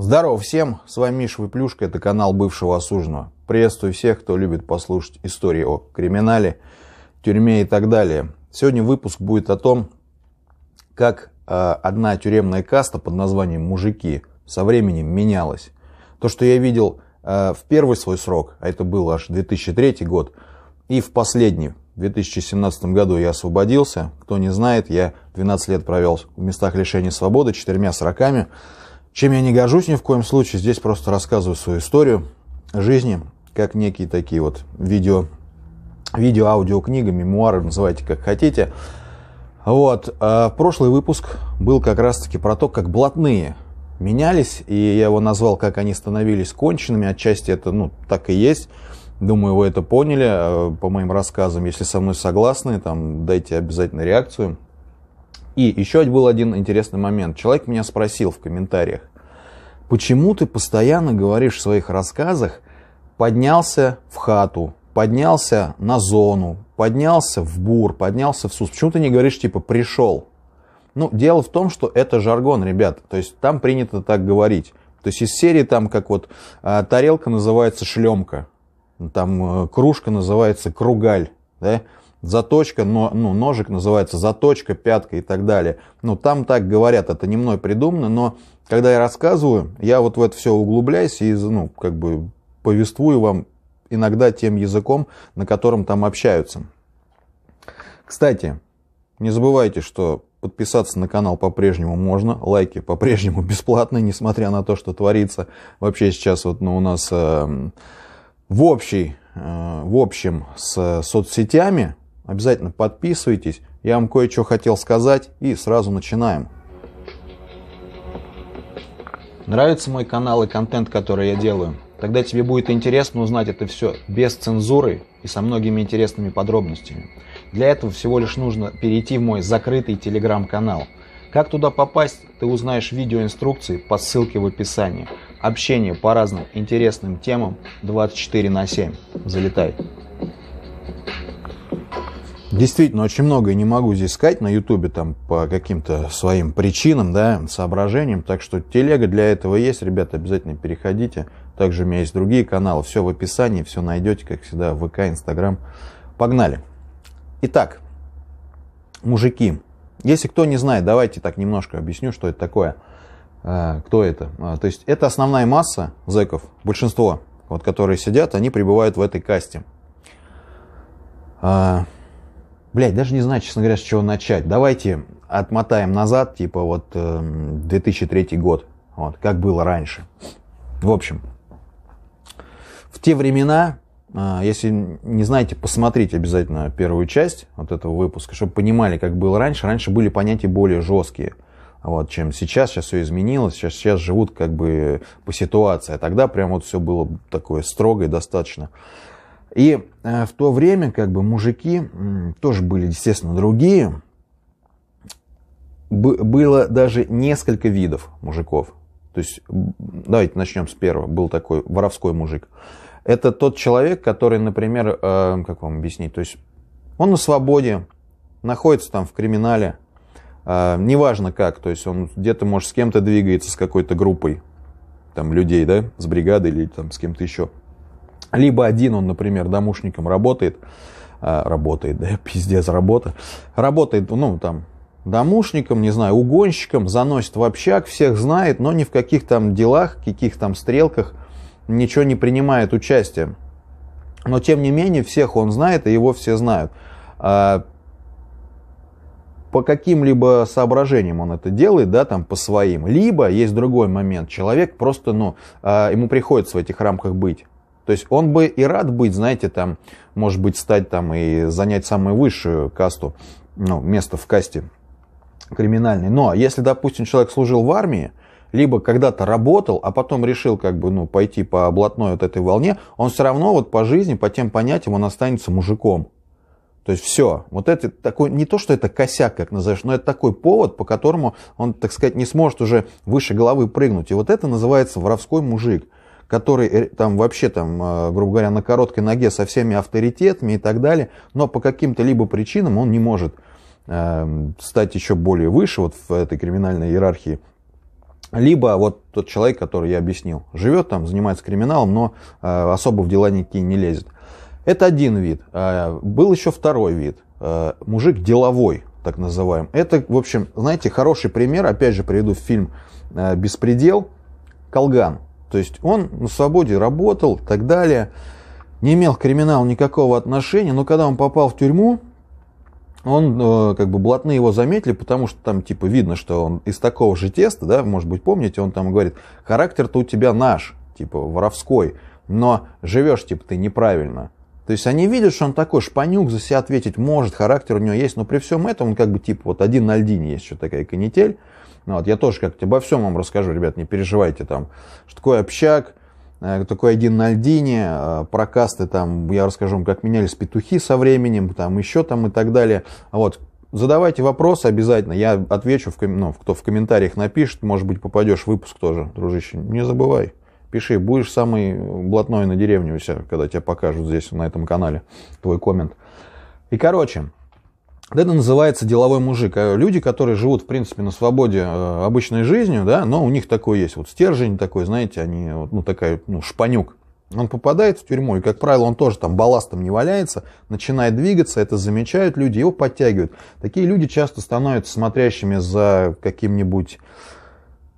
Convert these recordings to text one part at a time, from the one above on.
Здорово всем, с вами Миша Выплюшка, это канал бывшего осуженного. Приветствую всех, кто любит послушать истории о криминале, тюрьме и так далее. Сегодня выпуск будет о том, как э, одна тюремная каста под названием «Мужики» со временем менялась. То, что я видел э, в первый свой срок, а это был аж 2003 год, и в последний, в 2017 году я освободился. Кто не знает, я 12 лет провел в местах лишения свободы, четырьмя сроками. сороками чем я не горжусь ни в коем случае, здесь просто рассказываю свою историю жизни, как некие такие вот видео, видео, аудиокнига, мемуары, называйте как хотите. Вот, а прошлый выпуск был как раз-таки про то, как блатные менялись, и я его назвал, как они становились конченными, отчасти это, ну, так и есть. Думаю, вы это поняли э, по моим рассказам. Если со мной согласны, там, дайте обязательно реакцию. И еще был один интересный момент. Человек меня спросил в комментариях, почему ты постоянно говоришь в своих рассказах, поднялся в хату, поднялся на зону, поднялся в бур, поднялся в СУС. Почему ты не говоришь типа пришел? Ну, дело в том, что это жаргон, ребят. То есть там принято так говорить. То есть из серии там как вот а, тарелка называется шлемка, там э, кружка называется кругаль. Да? заточка, но, ну, ножик называется заточка, пятка и так далее. Ну, там так говорят, это не мной придумано, но когда я рассказываю, я вот в это все углубляюсь и, ну, как бы повествую вам иногда тем языком, на котором там общаются. Кстати, не забывайте, что подписаться на канал по-прежнему можно, лайки по-прежнему бесплатные, несмотря на то, что творится вообще сейчас вот ну, у нас э, в общей э, в общем с э, соцсетями, Обязательно подписывайтесь, я вам кое-что хотел сказать и сразу начинаем. Нравится мой канал и контент, который я делаю? Тогда тебе будет интересно узнать это все без цензуры и со многими интересными подробностями. Для этого всего лишь нужно перейти в мой закрытый телеграм-канал. Как туда попасть, ты узнаешь видеоинструкции по ссылке в описании. Общение по разным интересным темам 24 на 7. Залетай. Действительно, очень многое не могу здесь сказать на Ютубе там по каким-то своим причинам, да, соображениям. Так что телега для этого есть, ребята, обязательно переходите. Также у меня есть другие каналы, все в описании, все найдете, как всегда, в ВК, Инстаграм. Погнали. Итак, мужики, если кто не знает, давайте так немножко объясню, что это такое, э, кто это. А, то есть это основная масса зэков, большинство, вот которые сидят, они пребывают в этой касте. А, Блять, даже не знаю, честно говоря, с чего начать. Давайте отмотаем назад, типа вот 2003 эм, год, вот, как было раньше. В общем, в те времена, э, если не знаете, посмотрите обязательно первую часть вот этого выпуска, чтобы понимали, как было раньше. Раньше были понятия более жесткие, вот, чем сейчас. Сейчас все изменилось, сейчас, сейчас живут как бы по ситуации. А тогда прям вот все было такое строгое достаточно. И э, в то время, как бы, мужики тоже были, естественно, другие. Было даже несколько видов мужиков. То есть, давайте начнем с первого. Был такой воровской мужик. Это тот человек, который, например, э, как вам объяснить, то есть он на свободе, находится там в криминале, э, неважно как, то есть он где-то, может, с кем-то двигается, с какой-то группой там людей, да, с бригадой или там с кем-то еще. Либо один он, например, домушником работает, а, работает, да, пиздец, работа, работает, ну, там, домушником, не знаю, угонщиком, заносит в общак, всех знает, но ни в каких там делах, каких там стрелках ничего не принимает участия. Но, тем не менее, всех он знает, и его все знают. А, по каким-либо соображениям он это делает, да, там, по своим. Либо, есть другой момент, человек просто, ну, а, ему приходится в этих рамках быть. То есть он бы и рад быть, знаете, там, может быть, стать там и занять самую высшую касту, ну, место в касте криминальной. Но если, допустим, человек служил в армии, либо когда-то работал, а потом решил как бы ну, пойти по блатной вот этой волне, он все равно вот по жизни, по тем понятиям он останется мужиком. То есть все, вот это такой, не то, что это косяк, как называешь, но это такой повод, по которому он, так сказать, не сможет уже выше головы прыгнуть. И вот это называется воровской мужик который э, там вообще, там, э, грубо говоря, на короткой ноге со всеми авторитетами и так далее, но по каким-то либо причинам он не может эм, стать еще более выше вот в этой криминальной иерархии. Либо вот тот человек, который я объяснил, живет там, занимается криминалом, но э, особо в дела никакие не лезет. Это один вид. А, был еще второй вид. мужик деловой, так называемый. Это, в общем, знаете, хороший пример. Опять же, приведу в фильм «Беспредел». Колган. То есть он на свободе работал и так далее, не имел к криминалу никакого отношения, но когда он попал в тюрьму, он, э, как бы, блатные его заметили, потому что там, типа, видно, что он из такого же теста, да, может быть, помните, он там говорит, характер-то у тебя наш, типа, воровской, но живешь, типа, ты неправильно. То есть они видят, что он такой шпанюк, за себя ответить может, характер у него есть, но при всем этом он как бы типа вот один на льдине есть еще такая канитель. Ну, вот, я тоже как-то обо всем вам расскажу, ребят, не переживайте там, что такое общак, э, такой один на льдине, э, про касты там, я расскажу вам, как менялись петухи со временем, там еще там и так далее. Вот, задавайте вопросы обязательно, я отвечу, в, ну, кто в комментариях напишет, может быть, попадешь в выпуск тоже, дружище, не забывай. Пиши, будешь самый блатной на деревне у себя, когда тебя покажут здесь, на этом канале, твой коммент. И короче, это называется деловой мужик. А люди, которые живут, в принципе, на свободе э, обычной жизнью, да, но у них такой есть вот стержень такой, знаете, они, ну, такая, ну, шпанюк. Он попадает в тюрьму, и, как правило, он тоже там балластом не валяется, начинает двигаться, это замечают люди, его подтягивают. Такие люди часто становятся смотрящими за каким-нибудь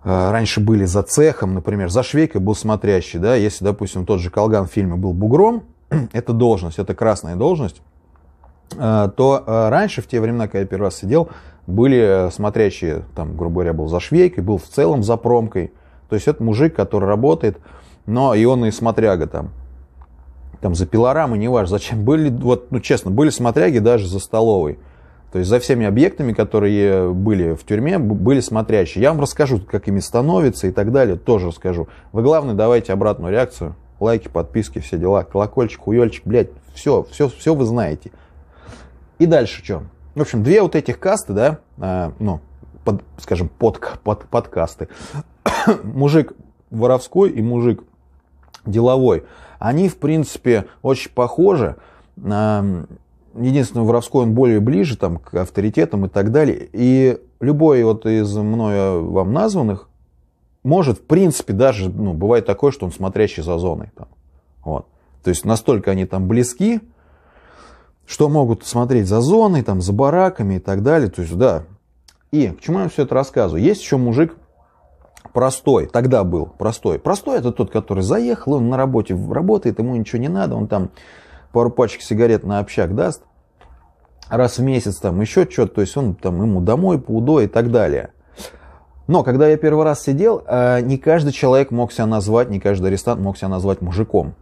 э, раньше были за цехом, например, за швейкой был смотрящий, да, если, допустим, тот же Колган в фильме был бугром, это должность, это красная должность, а, то а, раньше, в те времена, когда я первый раз сидел, были э, смотрящие, там, грубо говоря, был за швейкой, был в целом за промкой. То есть это мужик, который работает, но и он и смотряга там. Там за пилорамы, неважно, зачем. Были, вот, ну честно, были смотряги даже за столовой. То есть за всеми объектами, которые э, были в тюрьме, были смотрящие. Я вам расскажу, как ими становится и так далее, тоже расскажу. Вы, главное, давайте обратную реакцию. Лайки, подписки, все дела, колокольчик, хуёльчик, блядь, все, все, все вы знаете. И дальше что? В общем, две вот этих касты, да, э, ну, под, скажем, под, под, подкасты. мужик воровской и мужик деловой. Они, в принципе, очень похожи. Э, единственное, воровской он более ближе там, к авторитетам и так далее. И любой вот из мною а, вам названных может, в принципе, даже, ну, бывает такое, что он смотрящий за зоной. Там. Вот. То есть настолько они там близки, что могут смотреть за зоной, там, за бараками и так далее. То есть, да. И к чему я все это рассказываю? Есть еще мужик простой, тогда был простой. Простой это тот, который заехал, он на работе работает, ему ничего не надо, он там пару пачек сигарет на общак даст, раз в месяц там еще что-то, то есть он там ему домой, по и так далее. Но когда я первый раз сидел, э, не каждый человек мог себя назвать, не каждый арестант мог себя назвать мужиком.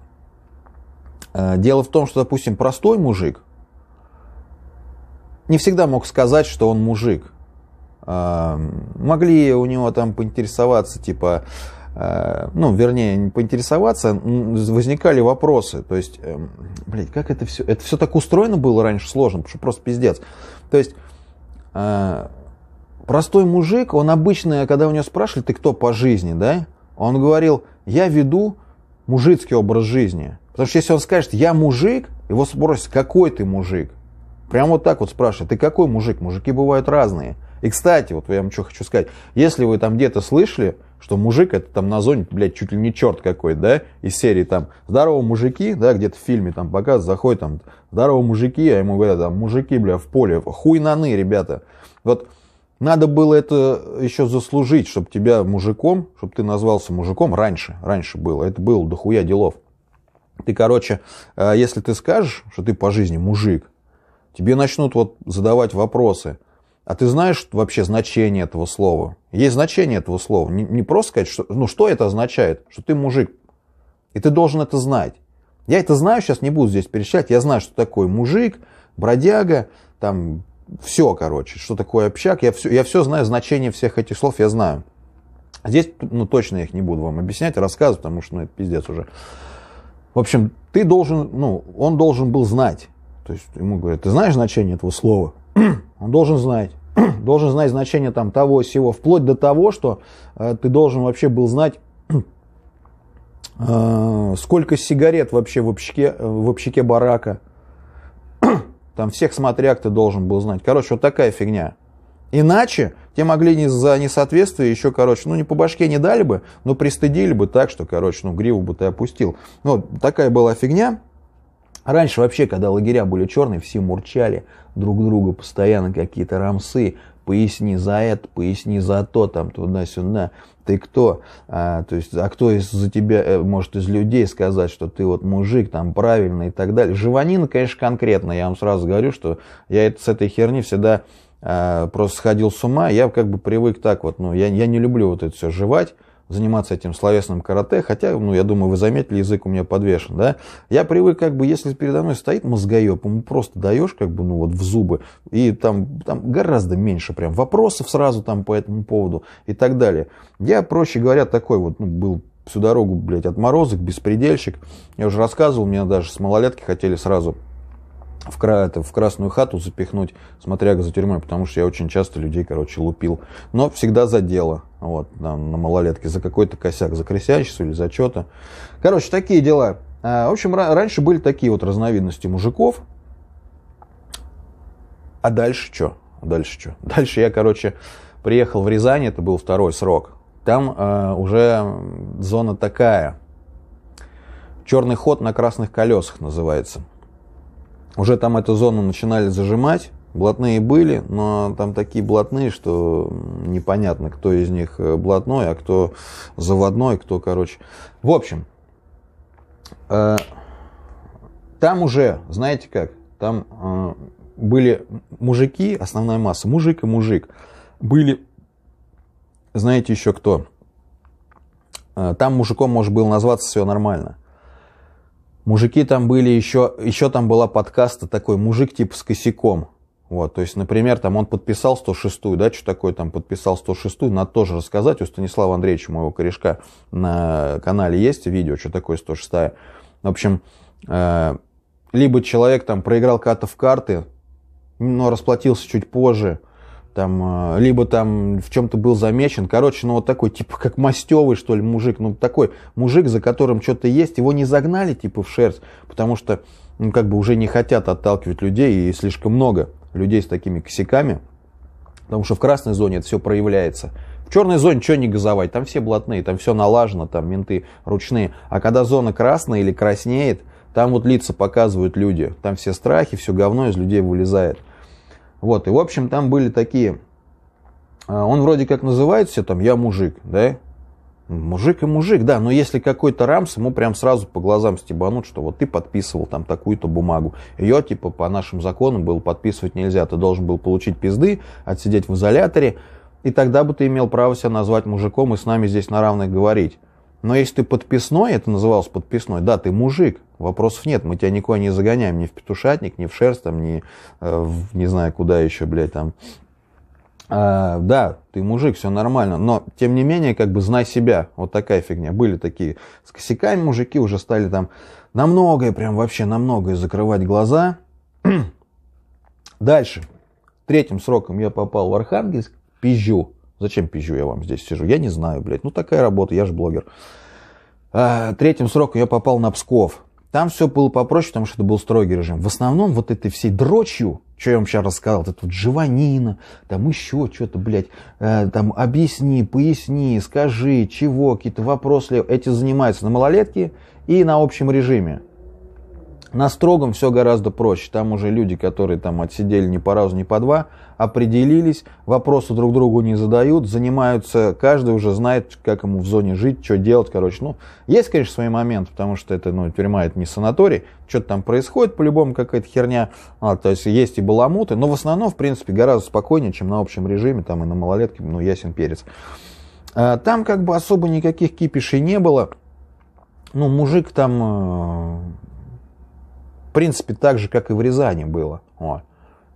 Э, дело в том, что, допустим, простой мужик, не всегда мог сказать, что он мужик. А, могли у него там поинтересоваться, типа, а, ну, вернее, не поинтересоваться, возникали вопросы. То есть, эм, блядь, как это все? Это все так устроено было раньше сложно, потому что просто пиздец. То есть, а, простой мужик, он обычно, когда у него спрашивали, ты кто по жизни, да? Он говорил, я веду мужицкий образ жизни. Потому что если он скажет, я мужик, его спросят, какой ты мужик? Прям вот так вот спрашивает, ты какой мужик? Мужики бывают разные. И, кстати, вот я вам что хочу сказать. Если вы там где-то слышали, что мужик это там на зоне, блядь, чуть ли не черт какой, да, из серии там «Здорово, мужики», да, где-то в фильме там показ заходит там «Здорово, мужики», а ему говорят там «Мужики, бля, в поле, хуй наны, ребята». Вот надо было это еще заслужить, чтобы тебя мужиком, чтобы ты назвался мужиком раньше, раньше было. Это было дохуя делов. Ты, короче, э, если ты скажешь, что ты по жизни мужик, тебе начнут вот задавать вопросы. А ты знаешь вообще значение этого слова? Есть значение этого слова. Не, не просто сказать, что, ну что это означает, что ты мужик. И ты должен это знать. Я это знаю, сейчас не буду здесь перечислять. Я знаю, что такое мужик, бродяга, там все, короче, что такое общак. Я все, я все знаю, значение всех этих слов я знаю. Здесь, ну, точно я их не буду вам объяснять, рассказывать, потому что, ну, это пиздец уже. В общем, ты должен, ну, он должен был знать. То есть ему говорят, ты знаешь значение этого слова? Он должен знать. должен знать значение там того, сего, вплоть до того, что э, ты должен вообще был знать, э, сколько сигарет вообще в общаке, э, в общаке барака. там всех смотряк ты должен был знать. Короче, вот такая фигня. Иначе те могли не за несоответствие еще, короче, ну не по башке не дали бы, но пристыдили бы так, что, короче, ну гриву бы ты опустил. Ну, вот такая была фигня. А раньше вообще, когда лагеря были черные, все мурчали друг друга постоянно какие-то рамсы. Поясни за это, поясни за то, там туда-сюда. Ты кто? А, то есть, а кто из за тебя э, может из людей сказать, что ты вот мужик, там правильно и так далее. Живанина, конечно, конкретно. Я вам сразу говорю, что я это, с этой херни всегда а, просто сходил с ума. Я как бы привык так вот, ну, я, я не люблю вот это все жевать заниматься этим словесным карате, хотя, ну, я думаю, вы заметили, язык у меня подвешен, да. Я привык, как бы, если передо мной стоит мозгоеб, ему просто даешь, как бы, ну, вот в зубы, и там, там гораздо меньше прям вопросов сразу там по этому поводу и так далее. Я, проще говоря, такой вот, ну, был всю дорогу, блядь, отморозок, беспредельщик. Я уже рассказывал, меня даже с малолетки хотели сразу в, кра это, в красную хату запихнуть, смотря за тюрьмой, потому что я очень часто людей, короче, лупил. Но всегда за дело, вот, там, на малолетке, за какой-то косяк, за крысячество или за что-то. Короче, такие дела. А, в общем, раньше были такие вот разновидности мужиков. А дальше что? А дальше что? Дальше я, короче, приехал в Рязань, это был второй срок. Там э, уже зона такая. Черный ход на красных колесах называется уже там эту зону начинали зажимать. Блатные были, но там такие блатные, что непонятно, кто из них э, блатной, а кто заводной, кто, короче. В общем, э, там уже, знаете как, там э, были мужики, основная масса, мужик и мужик. Были, знаете еще кто? Э, там мужиком может был назваться все нормально. Мужики там были еще, еще там была подкаста такой «Мужик типа с косяком». Вот, то есть, например, там он подписал 106-ю, да, что такое там подписал 106-ю, надо тоже рассказать, у Станислава Андреевича, моего корешка, на канале есть видео, что такое 106-я. В общем, э, либо человек там проиграл ката в карты, но расплатился чуть позже – там, э, либо там в чем-то был замечен. Короче, ну вот такой, типа, как мастевый, что ли, мужик. Ну, такой мужик, за которым что-то есть. Его не загнали, типа, в шерсть, потому что, ну, как бы уже не хотят отталкивать людей, и слишком много людей с такими косяками. Потому что в красной зоне это все проявляется. В черной зоне что не газовать, там все блатные, там все налажено, там менты ручные. А когда зона красная или краснеет, там вот лица показывают люди, там все страхи, все говно из людей вылезает. Вот, и в общем там были такие... А, он вроде как называется там «я мужик», да? Мужик и мужик, да, но если какой-то рамс, ему прям сразу по глазам стебанут, что вот ты подписывал там такую-то бумагу. Ее, типа, по нашим законам было подписывать нельзя. Ты должен был получить пизды, отсидеть в изоляторе, и тогда бы ты имел право себя назвать мужиком и с нами здесь на равных говорить. Но если ты подписной, это называлось подписной, да, ты мужик, Вопросов нет, мы тебя никуда не загоняем, ни в петушатник, ни в шерсть, там, ни э, в не знаю куда еще, блядь, там. А, да, ты мужик, все нормально, но тем не менее, как бы знай себя, вот такая фигня. Были такие с косяками мужики, уже стали там на многое, прям вообще на многое закрывать глаза. Дальше, третьим сроком я попал в Архангельск, пизжу. Зачем пизжу я вам здесь сижу? Я не знаю, блядь. Ну такая работа, я же блогер. А, третьим сроком я попал на Псков. Там все было попроще, потому что это был строгий режим. В основном вот этой всей дрочью, что я вам сейчас рассказал, это вот живанина, там еще что-то, блядь, э, там объясни, поясни, скажи, чего, какие-то вопросы. Эти занимаются на малолетке и на общем режиме. На строгом все гораздо проще. Там уже люди, которые там отсидели не по разу, не по два, определились, вопросы друг другу не задают, занимаются, каждый уже знает, как ему в зоне жить, что делать, короче. Ну, есть, конечно, свои моменты, потому что это, ну, тюрьма, это не санаторий, что-то там происходит, по-любому какая-то херня, а, то есть есть и баламуты, но в основном, в принципе, гораздо спокойнее, чем на общем режиме, там и на малолетке, ну, ясен перец. А, там как бы особо никаких кипишей не было, ну, мужик там э, принципе, так же, как и в Рязани было. Вот.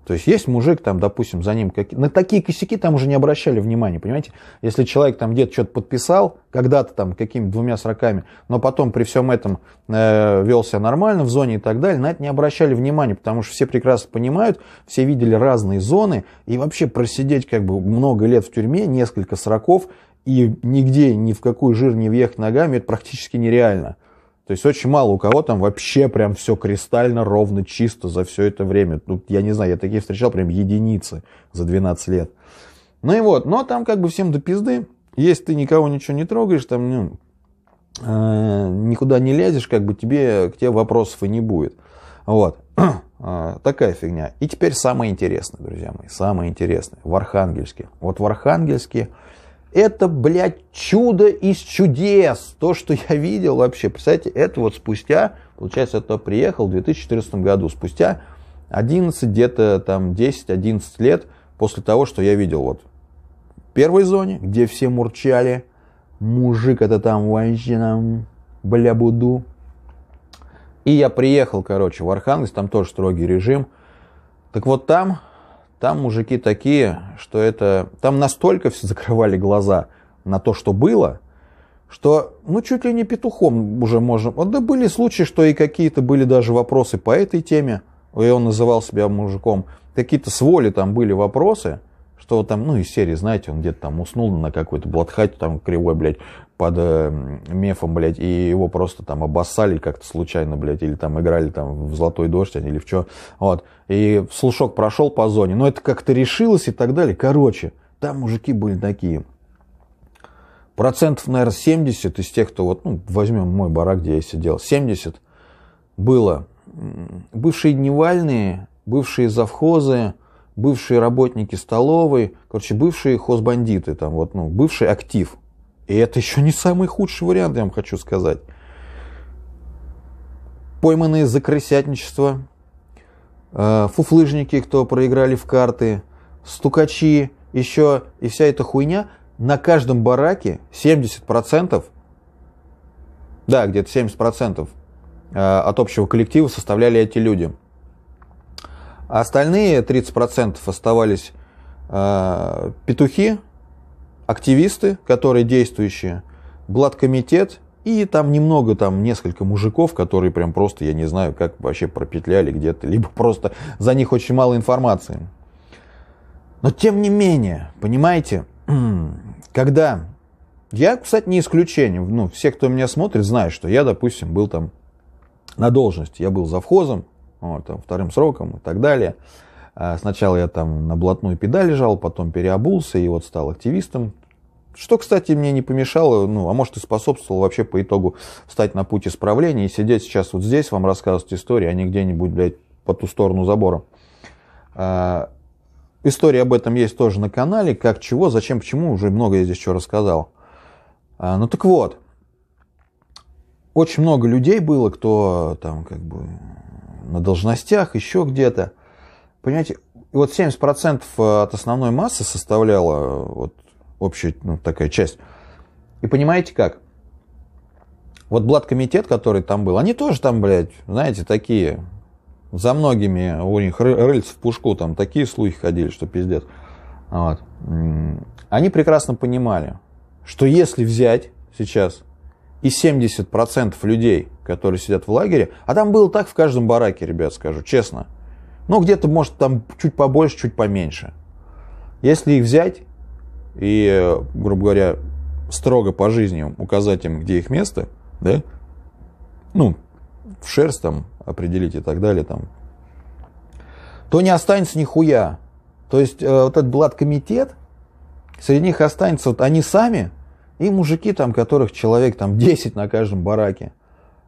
То есть есть мужик, там, допустим, за ним какие На такие косяки там уже не обращали внимания, понимаете? Если человек там где-то что-то подписал, когда-то там какими-то двумя сроками, но потом при всем этом э, вел себя нормально в зоне и так далее, на это не обращали внимания, потому что все прекрасно понимают, все видели разные зоны, и вообще просидеть как бы много лет в тюрьме, несколько сроков, и нигде ни в какую жир не въехать ногами, это практически нереально. То есть очень мало у кого там вообще прям все кристально, ровно, чисто за все это время. Ну, я не знаю, я такие встречал прям единицы за 12 лет. Ну и вот, но там как бы всем до пизды. Если ты никого ничего не трогаешь, там ну, э, никуда не лезешь, как бы тебе, к тебе вопросов и не будет. Вот. А, такая фигня. И теперь самое интересное, друзья мои, самое интересное. В Архангельске. Вот в Архангельске это, блядь, чудо из чудес. То, что я видел вообще. Представляете, это вот спустя, получается, это приехал в 2014 году. Спустя 11, где-то там 10-11 лет после того, что я видел вот в первой зоне, где все мурчали. Мужик это там вообще нам бля буду. И я приехал, короче, в Архангельск, там тоже строгий режим. Так вот там там мужики такие, что это... Там настолько все закрывали глаза на то, что было, что ну чуть ли не петухом уже можем... Да были случаи, что и какие-то были даже вопросы по этой теме, и он называл себя мужиком. Какие-то с воли там были вопросы, что там, ну, из серии, знаете, он где-то там уснул на какой-то блатхате, там кривой, блядь, под э, мефом, блядь, и его просто там обоссали как-то случайно, блядь, или там играли там в «Золотой дождь», или в чё, вот. И слушок прошел по зоне, но это как-то решилось и так далее. Короче, там мужики были такие. Процентов, наверное, 70 из тех, кто вот, ну, возьмем мой барак, где я сидел, 70 было бывшие дневальные, бывшие завхозы, бывшие работники столовой, короче, бывшие хозбандиты, там вот, ну, бывший актив, и это еще не самый худший вариант, я вам хочу сказать. Пойманные за крысятничество, э, фуфлыжники, кто проиграли в карты, стукачи, еще и вся эта хуйня, на каждом бараке 70%, да, где-то 70% э, от общего коллектива составляли эти люди. А остальные 30% оставались э, петухи, активисты, которые действующие, Блаткомитет и там немного, там несколько мужиков, которые прям просто, я не знаю, как вообще пропетляли где-то, либо просто за них очень мало информации. Но тем не менее, понимаете, когда... Я, кстати, не исключением, Ну, все, кто меня смотрит, знают, что я, допустим, был там на должности. Я был завхозом, вот, там, вторым сроком и так далее. А сначала я там на блатную педаль лежал, потом переобулся и вот стал активистом. Что, кстати, мне не помешало, ну, а может и способствовало вообще по итогу встать на путь исправления и сидеть сейчас вот здесь, вам рассказывать истории, а не где-нибудь, блядь, по ту сторону забора. А, история об этом есть тоже на канале, как, чего, зачем, почему, уже много я здесь что рассказал. А, ну так вот, очень много людей было, кто там как бы на должностях, еще где-то – Понимаете, вот 70% э, от основной массы составляла э, вот общая ну, такая часть. И понимаете как? Вот Блаткомитет, который там был, они тоже там, блядь, знаете, такие, за многими у них рыльц в пушку, там такие слухи ходили, что пиздец. Вот. Они прекрасно понимали, что если взять сейчас и 70% людей, которые сидят в лагере, а там было так в каждом бараке, ребят, скажу честно – ну, где-то, может, там чуть побольше, чуть поменьше. Если их взять и, грубо говоря, строго по жизни указать им, где их место, да, ну, в шерсть там определить и так далее, там, то не останется нихуя. То есть э, вот этот блаткомитет, среди них останется, вот они сами и мужики там, которых человек там 10 на каждом бараке.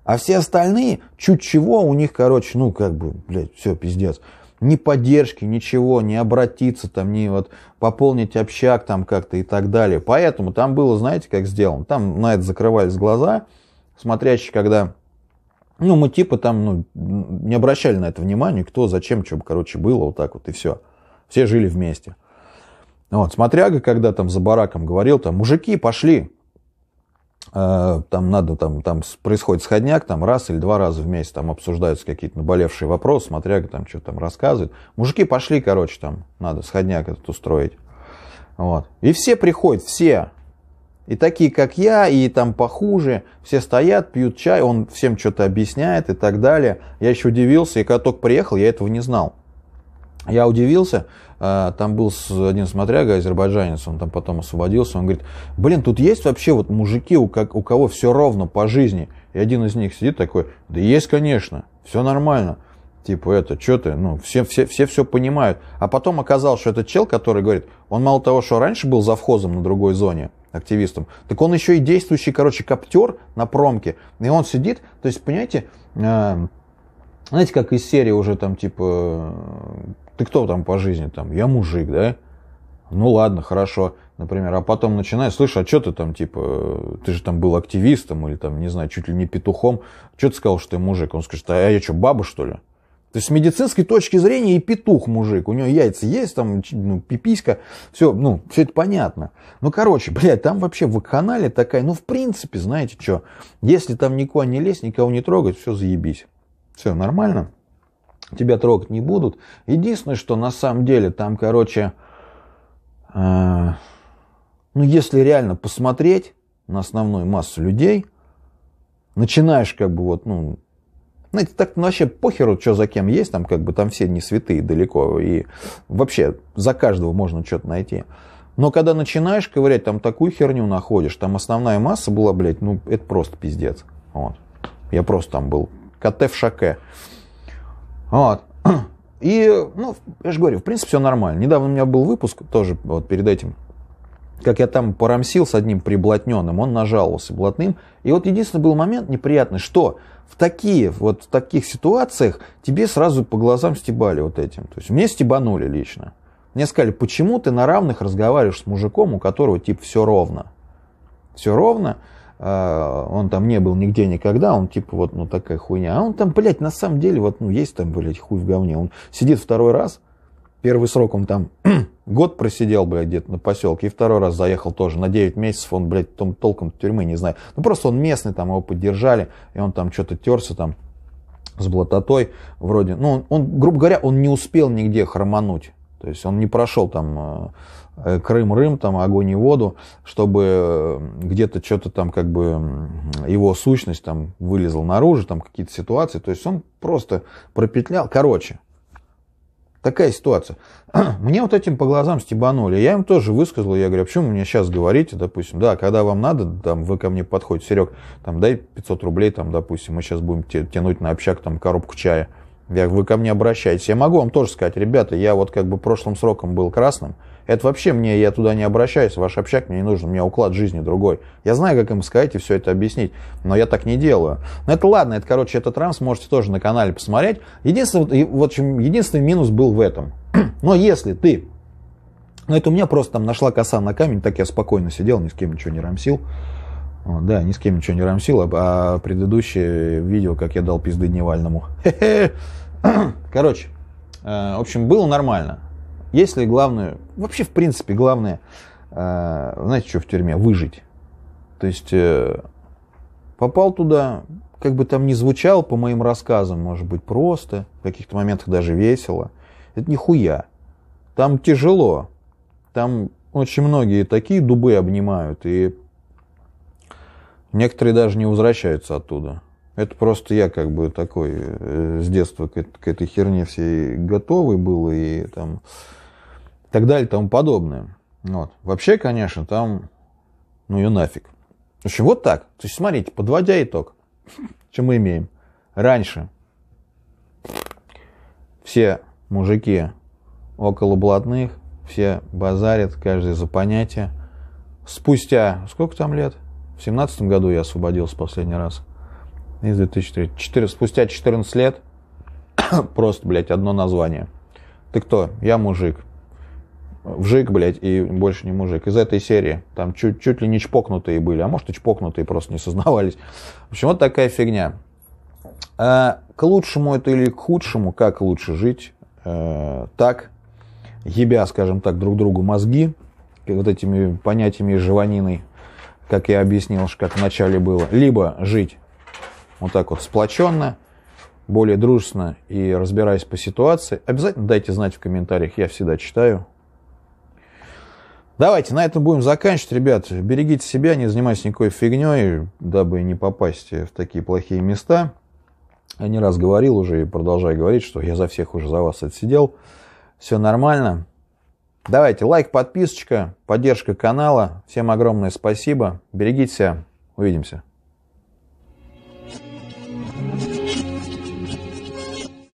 А все остальные, чуть чего, у них, короче, ну, как бы, блядь, все, пиздец. Ни поддержки, ничего, не обратиться там, не вот пополнить общак там как-то и так далее. Поэтому там было, знаете, как сделано? Там на это закрывались глаза, смотрящие, когда... Ну, мы типа там, ну, не обращали на это внимания, кто, зачем, что, короче, было, вот так вот, и все. Все жили вместе. Вот, смотряга, когда там за бараком говорил, там, мужики, пошли, Э, там надо, там, там происходит сходняк, там раз или два раза в месяц там обсуждаются какие-то наболевшие вопросы, смотряга там что там рассказывает. Мужики пошли, короче, там надо сходняк этот устроить. Вот. И все приходят, все. И такие, как я, и там похуже, все стоят, пьют чай, он всем что-то объясняет и так далее. Я еще удивился, и когда только приехал, я этого не знал. Я удивился, а, там был один смотряга, азербайджанец, он там потом освободился, он говорит, блин, тут есть вообще вот мужики, у, как, у кого все ровно по жизни, и один из них сидит такой, да есть, конечно, все нормально, типа это, что ты, ну, все, все, все все понимают, а потом оказалось, что этот чел, который говорит, он мало того, что раньше был завхозом на другой зоне, активистом, так он еще и действующий, короче, коптер на промке, и он сидит, то есть, понимаете, а, знаете, как из серии уже там, типа, ты кто там по жизни? Там, я мужик, да? Ну ладно, хорошо, например. А потом начинаешь, слышь, а что ты там, типа, ты же там был активистом или там, не знаю, чуть ли не петухом. Что ты сказал, что ты мужик? Он скажет, а я что, баба, что ли? То есть с медицинской точки зрения и петух мужик, у него яйца есть, там ну, пиписька, все, ну, все это понятно. Ну, короче, блядь, там вообще в канале такая, ну, в принципе, знаете что, если там никуда не лезть, никого не трогать, все заебись. Все нормально тебя трогать не будут. Единственное, что на самом деле там, короче, э, ну если реально посмотреть на основную массу людей, начинаешь как бы вот, ну, знаете, так ну, вообще похеру, что за кем есть, там как бы там все не святые далеко, и вообще за каждого можно что-то найти. Но когда начинаешь ковырять, там такую херню находишь, там основная масса была, блядь, ну это просто пиздец. Вот. Я просто там был. КТ в шаке. Вот. И, ну, я же говорю, в принципе, все нормально. Недавно у меня был выпуск тоже вот перед этим. Как я там порамсил с одним приблотненным, он нажаловался блатным. И вот единственный был момент неприятный, что в такие, вот в таких ситуациях тебе сразу по глазам стебали вот этим. То есть мне стебанули лично. Мне сказали, почему ты на равных разговариваешь с мужиком, у которого типа все ровно. Все ровно. А, он там не был нигде никогда, он типа вот, ну такая хуйня. А он там, блядь, на самом деле, вот, ну есть там, блядь, хуй в говне. Он сидит второй раз, первый срок он там год просидел, блядь, где-то на поселке, и второй раз заехал тоже на 9 месяцев, он, блядь, там толком тюрьмы не знает. Ну просто он местный, там его поддержали, и он там что-то терся там с блатотой вроде. Ну, он, он, грубо говоря, он не успел нигде хромануть. То есть он не прошел там э, э, Крым-Рым, там огонь и воду, чтобы э, где-то что-то там как бы его сущность там вылезла наружу, там какие-то ситуации. То есть он просто пропетлял. Короче, такая ситуация. Мне вот этим по глазам стебанули. Я им тоже высказал, я говорю, а почему мне сейчас говорите, допустим, да, когда вам надо, там, вы ко мне подходите, Серег, там, дай 500 рублей, там, допустим, мы сейчас будем тянуть на общак, там, коробку чая. Я, вы ко мне обращаетесь. Я могу вам тоже сказать, ребята, я вот как бы прошлым сроком был красным. Это вообще мне, я туда не обращаюсь, ваш общак мне не нужен, у меня уклад жизни другой. Я знаю, как им сказать и все это объяснить, но я так не делаю. Но это ладно, это, короче, этот рамс можете тоже на канале посмотреть. Единственный, в общем, единственный минус был в этом. Но если ты но ну, это у меня просто там нашла коса на камень, так я спокойно сидел, ни с кем ничего не рамсил. Да, ни с кем ничего не рамсил, а, а предыдущее видео, как я дал пизды Дневальному. Короче, э, в общем, было нормально. Если главное, вообще в принципе главное, э, знаете, что в тюрьме? Выжить. То есть э, попал туда, как бы там ни звучал, по моим рассказам, может быть, просто, в каких-то моментах даже весело. Это нихуя. Там тяжело. Там очень многие такие дубы обнимают, и Некоторые даже не возвращаются оттуда. Это просто я как бы такой э, с детства к, к этой херне все готовый был и там так далее, тому подобное. Вот. Вообще, конечно, там, ну и нафиг. В общем, вот так. То есть, смотрите, подводя итог, что мы имеем. Раньше все мужики около блатных, все базарят, каждый за понятие. Спустя сколько там лет? В семнадцатом году я освободился последний раз. Из 2003. 4, спустя 14 лет просто, блядь, одно название. Ты кто? Я мужик. Вжик, блядь, и больше не мужик. Из этой серии. Там чуть, чуть ли не чпокнутые были. А может и чпокнутые просто не сознавались. В общем, вот такая фигня. А к лучшему это или к худшему, как лучше жить, э, так, ебя, скажем так, друг другу мозги, вот этими понятиями и живаниной, как я объяснил, как вначале было, либо жить вот так вот сплоченно, более дружественно и разбираясь по ситуации. Обязательно дайте знать в комментариях, я всегда читаю. Давайте, на этом будем заканчивать, ребят. Берегите себя, не занимайтесь никакой фигней, дабы не попасть в такие плохие места. Я не раз говорил уже и продолжаю говорить, что я за всех уже за вас отсидел. Все нормально. Давайте лайк, подписочка, поддержка канала. Всем огромное спасибо. Берегите себя. Увидимся.